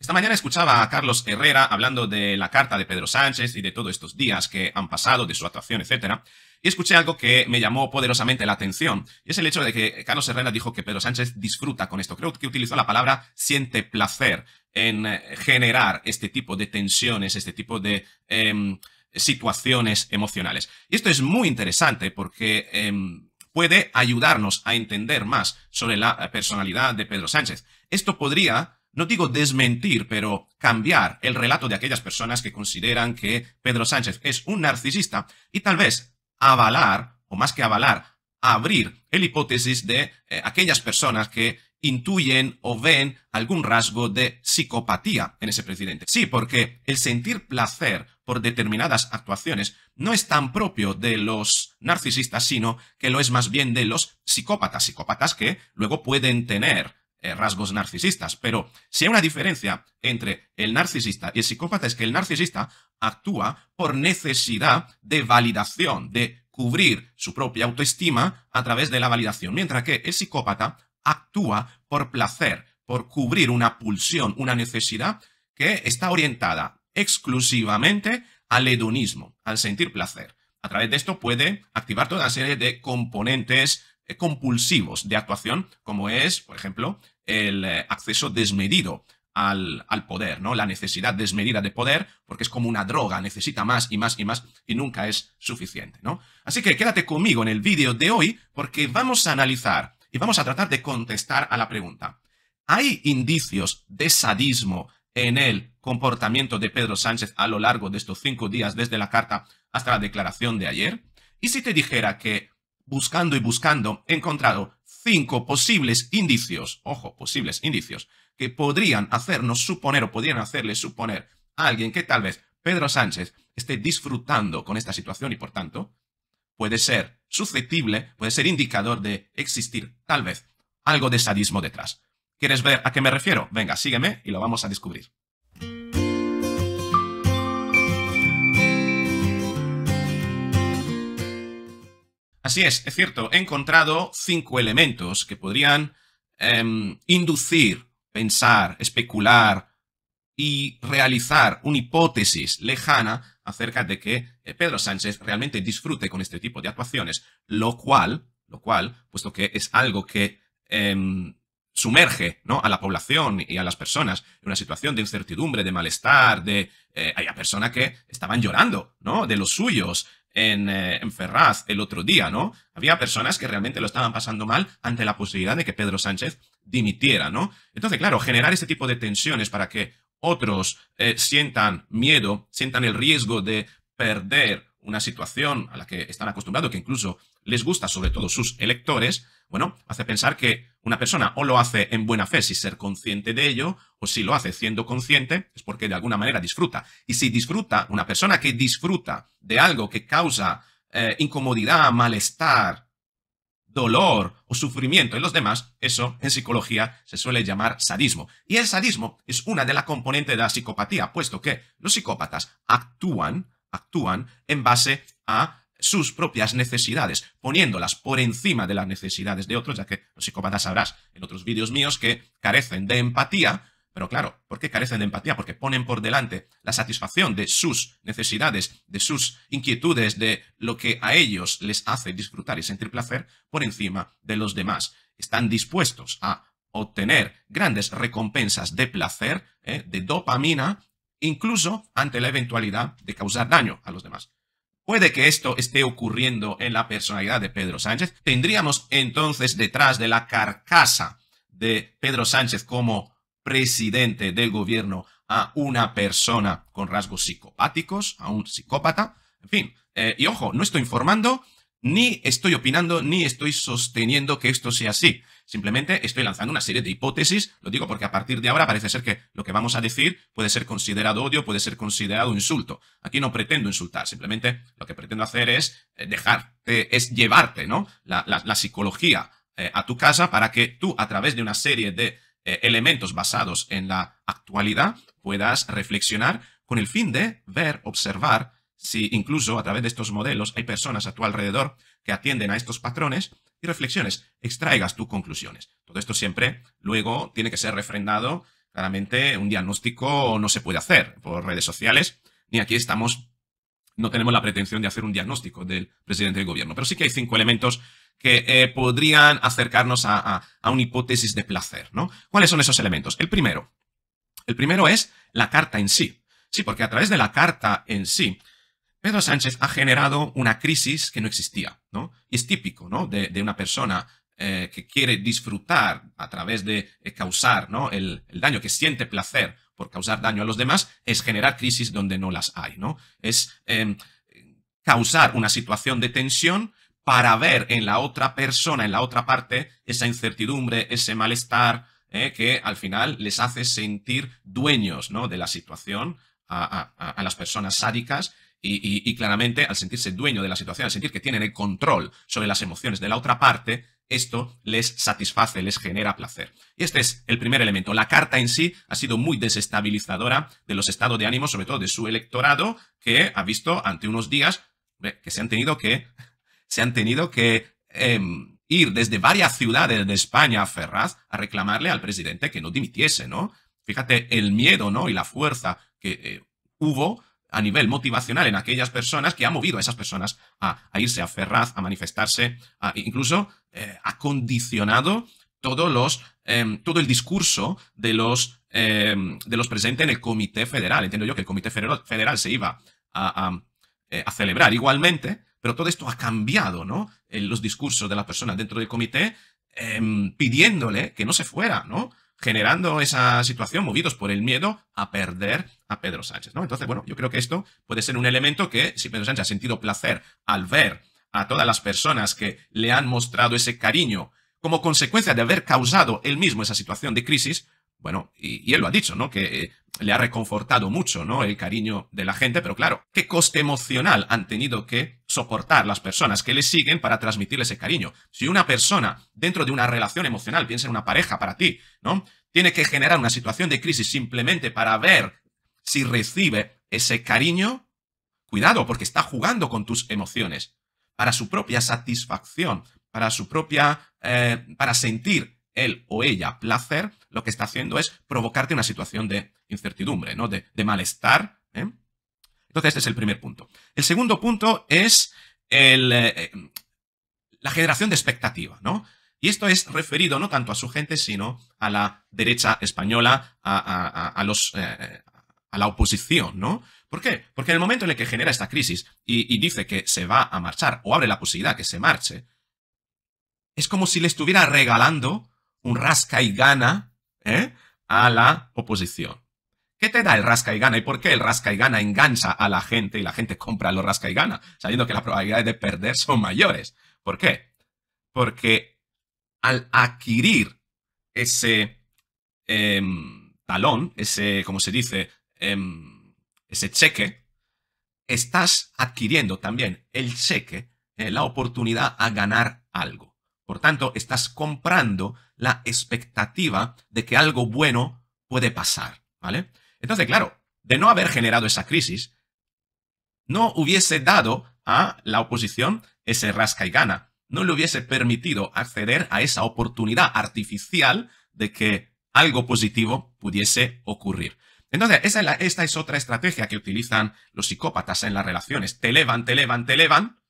Esta mañana escuchaba a Carlos Herrera hablando de la carta de Pedro Sánchez y de todos estos días que han pasado, de su actuación, etcétera, y escuché algo que me llamó poderosamente la atención, y es el hecho de que Carlos Herrera dijo que Pedro Sánchez disfruta con esto. Creo que utilizó la palabra siente placer en eh, generar este tipo de tensiones, este tipo de em, situaciones emocionales. Y esto es muy interesante porque em, puede ayudarnos a entender más sobre la personalidad de Pedro Sánchez. Esto podría no digo desmentir, pero cambiar el relato de aquellas personas que consideran que Pedro Sánchez es un narcisista y tal vez avalar, o más que avalar, abrir el hipótesis de eh, aquellas personas que intuyen o ven algún rasgo de psicopatía en ese presidente. Sí, porque el sentir placer por determinadas actuaciones no es tan propio de los narcisistas, sino que lo es más bien de los psicópatas, psicópatas que luego pueden tener eh, rasgos narcisistas, pero si hay una diferencia entre el narcisista y el psicópata es que el narcisista actúa por necesidad de validación, de cubrir su propia autoestima a través de la validación, mientras que el psicópata actúa por placer, por cubrir una pulsión, una necesidad que está orientada exclusivamente al hedonismo, al sentir placer. A través de esto puede activar toda una serie de componentes eh, compulsivos de actuación, como es, por ejemplo, el eh, acceso desmedido al, poder, ¿no? La necesidad desmedida de poder, porque es como una droga, necesita más y más y más y nunca es suficiente, ¿no? Así que quédate conmigo en el vídeo de hoy porque vamos a analizar y vamos a tratar de contestar a la pregunta. ¿Hay indicios de sadismo en el comportamiento de Pedro Sánchez a lo largo de estos cinco días desde la carta hasta la declaración de ayer? ¿Y si te dijera que buscando y buscando he encontrado cinco posibles indicios, ojo, posibles indicios, que podrían hacernos suponer o podrían hacerle suponer a alguien que tal vez Pedro Sánchez esté disfrutando con esta situación y por tanto puede ser susceptible, puede ser indicador de existir tal vez algo de sadismo detrás. ¿Quieres ver a qué me refiero? Venga, sígueme y lo vamos a descubrir. Así es, es cierto, he encontrado cinco elementos que podrían em, inducir, pensar, especular y realizar una hipótesis lejana acerca de que eh, Pedro Sánchez realmente disfrute con este tipo de actuaciones, lo cual, lo cual, puesto que es algo que em, sumerge ¿no? a la población y a las personas en una situación de incertidumbre, de malestar, de... Eh, hay personas que estaban llorando, ¿no? De los suyos, eh, en, Ferraz el otro día, ¿no? Había personas que realmente lo estaban pasando mal ante la posibilidad de que Pedro Sánchez dimitiera, ¿no? Entonces, claro, generar este tipo de tensiones para que otros eh, sientan miedo, sientan el riesgo de perder una situación a la que están acostumbrados, que incluso les gusta, sobre todo sus electores, bueno, hace pensar que una persona o lo hace en buena fe sin ser consciente de ello, o si lo hace siendo consciente, es porque de alguna manera disfruta. Y si disfruta, una persona que disfruta de algo que causa eh, incomodidad, malestar, dolor o sufrimiento en los demás, eso en psicología se suele llamar sadismo. Y el sadismo es una de las componentes de la psicopatía, puesto que los psicópatas actúan, actúan en base a sus propias necesidades, poniéndolas por encima de las necesidades de otros, ya que los psicópatas sabrás en otros vídeos míos que carecen de empatía, pero claro, ¿por qué carecen de empatía? Porque ponen por delante la satisfacción de sus necesidades, de sus inquietudes, de lo que a ellos les hace disfrutar y sentir placer por encima de los demás. Están dispuestos a obtener grandes recompensas de placer, ¿eh? de dopamina, incluso ante la eventualidad de causar daño a los demás. Puede que esto esté ocurriendo en la personalidad de Pedro Sánchez. Tendríamos entonces detrás de la carcasa de Pedro Sánchez como presidente del gobierno a una persona con rasgos psicopáticos, a un psicópata. En fin, eh, y ojo, no estoy informando, ni estoy opinando, ni estoy sosteniendo que esto sea así. Simplemente estoy lanzando una serie de hipótesis, lo digo porque a partir de ahora parece ser que lo que vamos a decir puede ser considerado odio, puede ser considerado insulto. Aquí no pretendo insultar, simplemente lo que pretendo hacer es eh, dejarte, es llevarte, ¿no? La, psicología eh, a tu casa para que tú a través de una serie de eh, elementos basados en la actualidad puedas reflexionar con el fin de ver, observar si incluso a través de estos modelos hay personas a tu alrededor que atienden a estos patrones y reflexiones, extraigas tus conclusiones. Todo esto siempre luego tiene que ser refrendado. Claramente un diagnóstico no se puede hacer por redes sociales, ni aquí estamos, no tenemos la pretensión de hacer un diagnóstico del presidente del gobierno, pero sí que hay cinco elementos que eh, podrían acercarnos a, a una hipótesis de placer, ¿no? ¿Cuáles son esos elementos? El primero. El primero es la carta en sí. Sí, porque a través de la carta en sí, Pedro Sánchez ha generado una crisis que no existía, ¿no? Y es típico, ¿no? De, una persona eh, que quiere disfrutar a través de eh, causar ¿no? El, daño, que siente placer por causar daño a los demás, es generar crisis donde no las hay, ¿no? Es em, causar una situación de tensión para ver en la otra persona, en la otra parte, esa incertidumbre, ese malestar, eh, que al final les hace sentir dueños ¿no? de la situación a, a las personas sádicas y, claramente, al sentirse dueño de la situación, al sentir que tienen el control sobre las emociones de la otra parte, esto les satisface, les genera placer. Y este es el primer elemento. La carta en sí ha sido muy desestabilizadora de los estados de ánimo, sobre todo de su electorado, que ha visto ante unos días que se han tenido que, se han tenido que em, ir desde varias ciudades de España a Ferraz a reclamarle al presidente que no dimitiese, ¿no? Fíjate el miedo, ¿no? Y la fuerza que eh, hubo a nivel motivacional en aquellas personas que ha movido a esas personas a, irse a Ferraz, a manifestarse, incluso eh, ha condicionado em, todo el discurso de los, em, de los presentes en el Comité Federal. Entiendo yo que el Comité Federal se iba eh, a, celebrar igualmente, pero todo esto ha cambiado, ¿no? En los discursos de las personas dentro del comité em, pidiéndole que no se fuera, ¿no? generando esa situación, movidos por el miedo a perder a Pedro Sánchez. ¿no? Entonces, bueno, yo creo que esto puede ser un elemento que, si Pedro Sánchez ha sentido placer al ver a todas las personas que le han mostrado ese cariño como consecuencia de haber causado él mismo esa situación de crisis, bueno, y, él lo ha dicho, ¿no? Que eh, le ha reconfortado mucho, ¿no? El cariño de la gente, pero claro, ¿qué coste emocional han tenido que soportar las personas que le siguen para transmitirle ese cariño. Si una persona dentro de una relación emocional, piensa en una pareja para ti, ¿no? Tiene que generar una situación de crisis simplemente para ver si recibe ese cariño, cuidado, porque está jugando con tus emociones, para su propia satisfacción, para su propia... Eh, para sentir él o ella placer, lo que está haciendo es provocarte una situación de incertidumbre, ¿no? De, de malestar, ¿eh? Entonces, este es el primer punto. El segundo punto es eh, la generación de expectativa, ¿no? Y esto es referido no tanto a su gente, sino a la derecha española, a, los, eh, a la oposición, ¿no? ¿Por qué? Porque en el momento en el que genera esta crisis y, dice que se va a marchar o abre la posibilidad que se marche, es como si le estuviera regalando un rasca y gana ¿eh? a la oposición. ¿Qué te da el rasca y gana? ¿Y por qué el rasca y gana engancha a la gente y la gente compra lo rasca y gana, sabiendo que las probabilidades de perder son mayores? ¿Por qué? Porque al adquirir ese em, talón, ese, como se dice, em, ese cheque, estás adquiriendo también el cheque, eh, la oportunidad a ganar algo. Por tanto, estás comprando la expectativa de que algo bueno puede pasar, ¿vale? Entonces, claro, de no haber generado esa crisis, no hubiese dado a la oposición ese rasca y gana, no le hubiese permitido acceder a esa oportunidad artificial de que algo positivo pudiese ocurrir. Entonces, esta es otra estrategia que utilizan los psicópatas en las relaciones. Te elevan, te elevan, te elevan,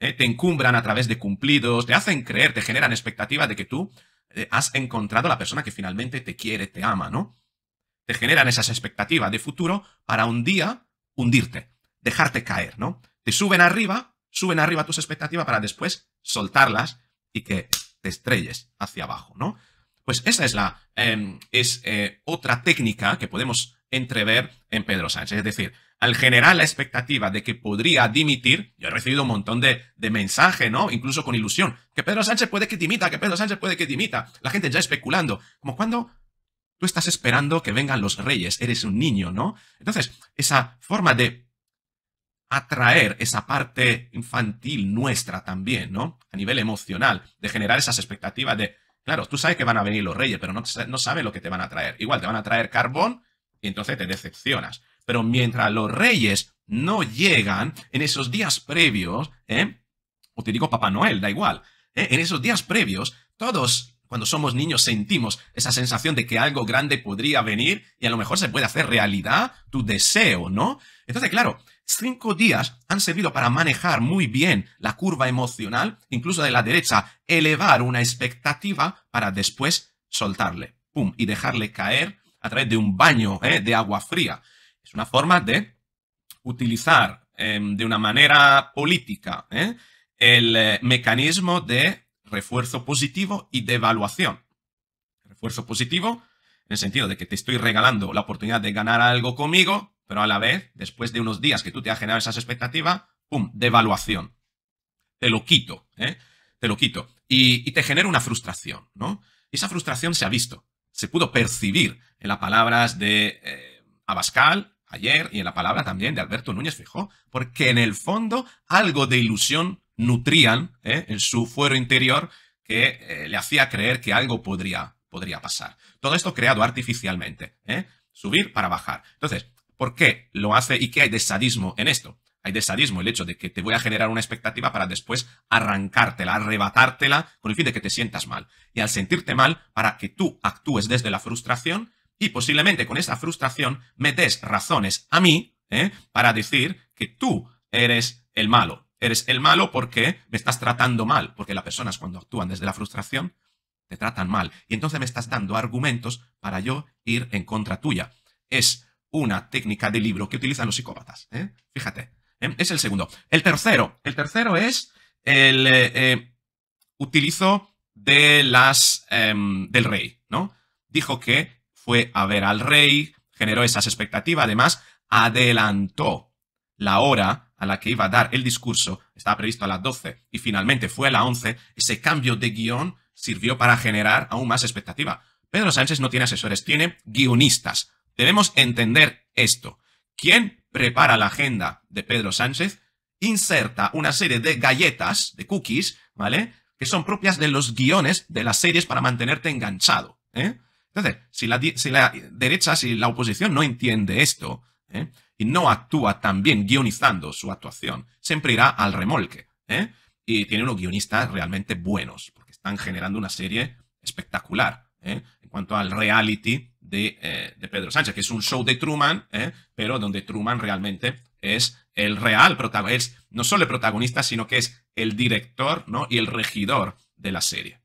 eh, te encumbran a través de cumplidos, te hacen creer, te generan expectativas de que tú eh, has encontrado la persona que finalmente te quiere, te ama, ¿no? te generan esas expectativas de futuro para un día hundirte, dejarte caer, ¿no? Te suben arriba, suben arriba tus expectativas para después soltarlas y que te estrelles hacia abajo, ¿no? Pues esa es la em, es eh, otra técnica que podemos entrever en Pedro Sánchez. Es decir, al generar la expectativa de que podría dimitir, yo he recibido un montón de, de mensajes, ¿no? Incluso con ilusión, que Pedro Sánchez puede que dimita, que Pedro Sánchez puede que dimita. La gente ya especulando, como cuando estás esperando que vengan los reyes, eres un niño, ¿no? Entonces, esa forma de atraer esa parte infantil nuestra también, ¿no? A nivel emocional, de generar esas expectativas de, claro, tú sabes que van a venir los reyes, pero no, no sabes lo que te van a traer. Igual te van a traer carbón y entonces te decepcionas. Pero mientras los reyes no llegan en esos días previos, ¿eh? o te digo Papá Noel, da igual, ¿eh? en esos días previos, todos cuando somos niños sentimos esa sensación de que algo grande podría venir y a lo mejor se puede hacer realidad tu deseo, ¿no? Entonces, claro, cinco días han servido para manejar muy bien la curva emocional, incluso de la derecha, elevar una expectativa para después soltarle, ¡pum!, y dejarle caer a través de un baño ¿eh? de agua fría. Es una forma de utilizar em, de una manera política ¿eh? el eh, mecanismo de refuerzo positivo y devaluación. Refuerzo positivo en el sentido de que te estoy regalando la oportunidad de ganar algo conmigo, pero a la vez, después de unos días que tú te has generado esas expectativas, ¡pum!, devaluación. Te lo quito, ¿eh? Te lo quito. Y, te genera una frustración, ¿no? Y esa frustración se ha visto, se pudo percibir en las palabras de eh, Abascal ayer y en la palabra también de Alberto Núñez Fijó, porque en el fondo algo de ilusión nutrían ¿eh? en su fuero interior que eh, le hacía creer que algo podría, podría pasar. Todo esto creado artificialmente, ¿eh? subir para bajar. Entonces, ¿por qué lo hace y qué hay de sadismo en esto? Hay de sadismo el hecho de que te voy a generar una expectativa para después arrancártela, arrebatártela, con el fin de que te sientas mal. Y al sentirte mal, para que tú actúes desde la frustración y posiblemente con esa frustración me des razones a mí para decir que tú eres el malo eres el malo porque me estás tratando mal, porque las personas cuando actúan desde la frustración te tratan mal. Y entonces me estás dando argumentos para yo ir en contra tuya. Es una técnica de libro que utilizan los psicópatas. ¿eh? Fíjate, ¿eh? es el segundo. El tercero, el tercero es el eh, utilizo de las em, del rey, ¿no? Dijo que fue a ver al rey, generó esas expectativas, además adelantó la hora la que iba a dar el discurso, estaba previsto a las 12 y finalmente fue a las 11, ese cambio de guión sirvió para generar aún más expectativa. Pedro Sánchez no tiene asesores, tiene guionistas. Debemos entender esto. ¿Quién prepara la agenda de Pedro Sánchez? Inserta una serie de galletas, de cookies, ¿vale? Que son propias de los guiones de las series para mantenerte enganchado. ¿eh? Entonces, si la, si la derecha, si la oposición no entiende esto, ¿eh? y no actúa tan bien guionizando su actuación. Siempre irá al remolque. ¿eh? Y tiene unos guionistas realmente buenos, porque están generando una serie espectacular ¿eh? en cuanto al reality eh, de, Pedro Sánchez, que es un show de Truman, pero donde Truman realmente es el real protagonista, es no solo el protagonista, sino que es el director ¿no? y el regidor de la serie.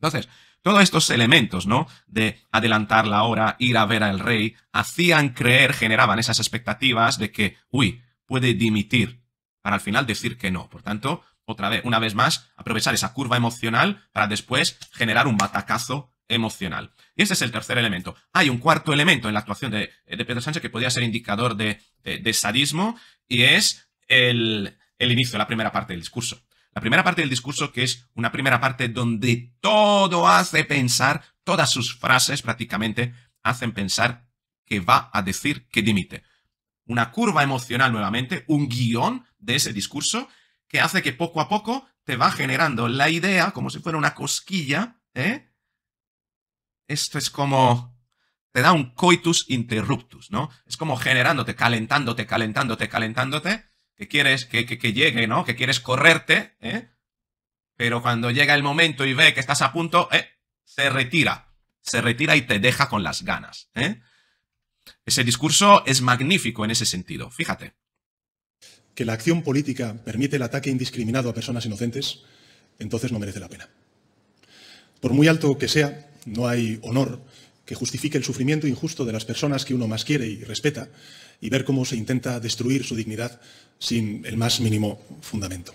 Entonces, todos estos elementos, ¿no? De adelantar la hora, ir a ver al rey, hacían creer, generaban esas expectativas de que, uy, puede dimitir, para al final decir que no. Por tanto, otra vez, una vez más, aprovechar esa curva emocional para después generar un batacazo emocional. Y ese es el tercer elemento. Hay un cuarto elemento en la actuación de, Pedro Sánchez que podría ser indicador de, sadismo y es el inicio, la primera parte del discurso. La primera parte del discurso, que es una primera parte donde todo hace pensar, todas sus frases prácticamente hacen pensar que va a decir que dimite. Una curva emocional nuevamente, un guión de ese discurso que hace que poco a poco te va generando la idea, como si fuera una cosquilla, ¿eh? Esto es como... te da un coitus interruptus, ¿no? Es como generándote, calentándote, calentándote, calentándote, que quieres que, llegue, ¿no? Que quieres correrte, ¿eh? Pero cuando llega el momento y ve que estás a punto, ¿eh? se retira. Se retira y te deja con las ganas. ¿eh? Ese discurso es magnífico en ese sentido. Fíjate. Que la acción política permite el ataque indiscriminado a personas inocentes, entonces no merece la pena. Por muy alto que sea, no hay honor que justifique el sufrimiento injusto de las personas que uno más quiere y respeta, y ver cómo se intenta destruir su dignidad sin el más mínimo fundamento.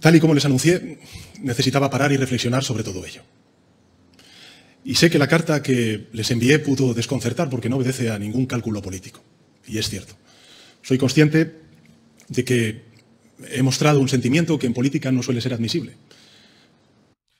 Tal y como les anuncié, necesitaba parar y reflexionar sobre todo ello. Y sé que la carta que les envié pudo desconcertar porque no obedece a ningún cálculo político. Y es cierto. Soy consciente de que he mostrado un sentimiento que en política no suele ser admisible.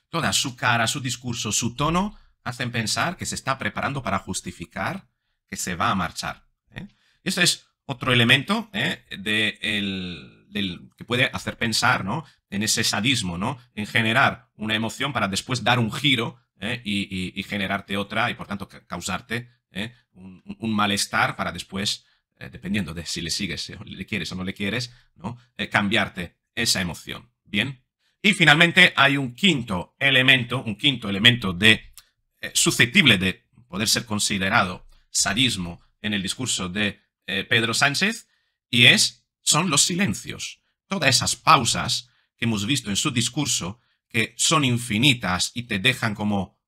Toda su cara, su discurso, su tono hacen pensar que se está preparando para justificar que se va a marchar. ¿eh? Ese es otro elemento ¿eh? de el, del, que puede hacer pensar ¿no? en ese sadismo, ¿no? en generar una emoción para después dar un giro ¿eh? y, generarte otra y por tanto causarte ¿eh? un, malestar para después, dependiendo de si le sigues, le quieres o no le quieres, ¿no? cambiarte esa emoción. Bien. Y finalmente hay un quinto elemento, un quinto elemento de susceptible de poder ser considerado sadismo en el discurso de eh, Pedro Sánchez, y es, son los silencios, todas esas pausas que hemos visto en su discurso, que son infinitas y te dejan como...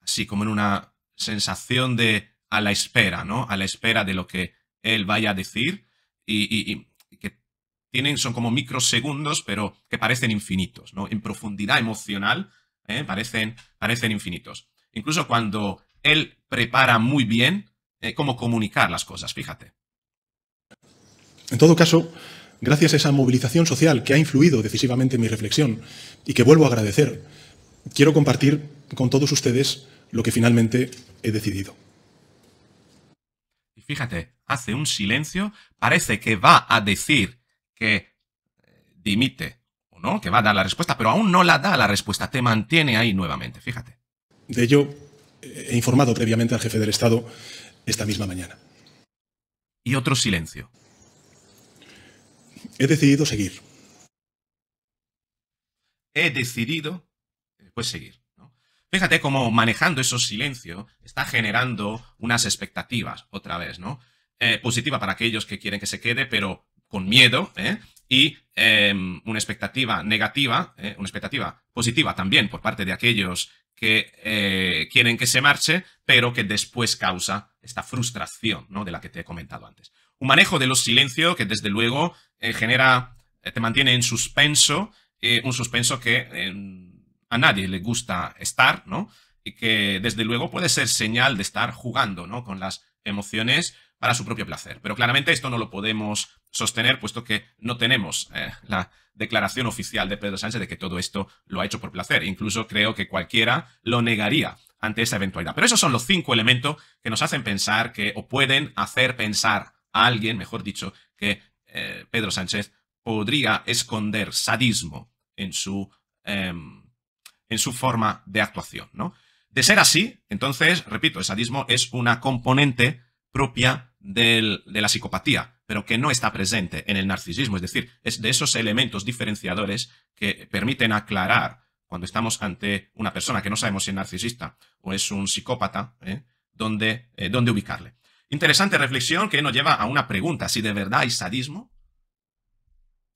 así, como en una sensación de a la espera, ¿no? A la espera de lo que él vaya a decir y, que tienen, son como microsegundos, pero que parecen infinitos, ¿no? En profundidad emocional, ¿eh? parecen, parecen infinitos. Incluso cuando él prepara muy bien eh, cómo comunicar las cosas, fíjate. En todo caso, gracias a esa movilización social que ha influido decisivamente en mi reflexión y que vuelvo a agradecer, quiero compartir con todos ustedes lo que finalmente he decidido. Y fíjate, hace un silencio, parece que va a decir que eh, dimite o no, que va a dar la respuesta, pero aún no la da la respuesta, te mantiene ahí nuevamente, fíjate. De ello he eh, informado previamente al jefe del Estado esta misma mañana. Y otro silencio. He decidido seguir. He decidido, eh, pues seguir. Fíjate cómo manejando esos silencio está generando unas expectativas otra vez, ¿no? Eh, positiva para aquellos que quieren que se quede, pero con miedo, y em, una expectativa negativa, una expectativa positiva también por parte de aquellos que eh, quieren que se marche, pero que después causa esta frustración ¿no? de la que te he comentado antes. Un manejo de los silencios que desde luego eh, genera, eh, te mantiene en suspenso, un suspenso que a nadie le gusta estar, ¿no? Y que desde luego puede ser señal de estar jugando, ¿no? Con las emociones para su propio placer. Pero claramente esto no lo podemos sostener, puesto que no tenemos eh, la declaración oficial de Pedro Sánchez de que todo esto lo ha hecho por placer. Incluso creo que cualquiera lo negaría ante esa eventualidad. Pero esos son los cinco elementos que nos hacen pensar que, o pueden hacer pensar a alguien, mejor dicho, que eh, Pedro Sánchez podría esconder sadismo en su, em, en su forma de actuación. ¿no? De ser así, entonces, repito, el sadismo es una componente propia de la psicopatía pero que no está presente en el narcisismo. Es decir, es de esos elementos diferenciadores que permiten aclarar cuando estamos ante una persona que no sabemos si es narcisista o es un psicópata, ¿eh? ¿eh? dónde, ubicarle. Interesante reflexión que nos lleva a una pregunta, si de verdad hay sadismo,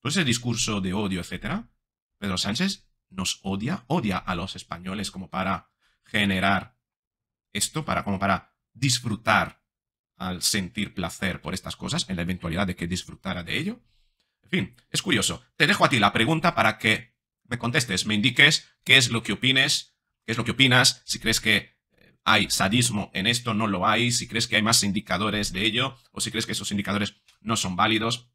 pues el discurso de odio, etcétera, Pedro Sánchez nos odia, odia a los españoles como para generar esto, para, como para disfrutar al sentir placer por estas cosas, en la eventualidad de que disfrutara de ello. En fin, es curioso. Te dejo a ti la pregunta para que me contestes, me indiques qué es lo que opines, qué es lo que opinas, si crees que eh, hay sadismo en esto, no lo hay, si crees que hay más indicadores de ello, o si crees que esos indicadores no son válidos.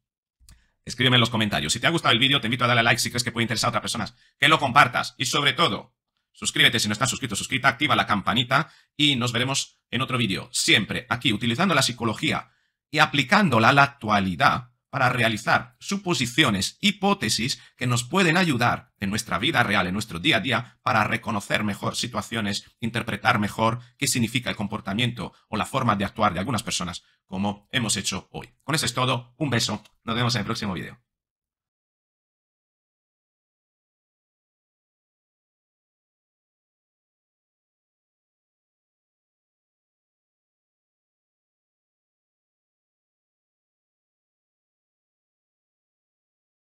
Escríbeme en los comentarios. Si te ha gustado el vídeo, te invito a darle a like si crees que puede interesar a otras personas. Que lo compartas. Y sobre todo, Suscríbete si no estás suscrito, suscrita, activa la campanita y nos veremos en otro vídeo. Siempre aquí, utilizando la psicología y aplicándola a la actualidad para realizar suposiciones, hipótesis que nos pueden ayudar en nuestra vida real, en nuestro día a día, para reconocer mejor situaciones, interpretar mejor qué significa el comportamiento o la forma de actuar de algunas personas, como hemos hecho hoy. Con eso es todo, un beso, nos vemos en el próximo vídeo.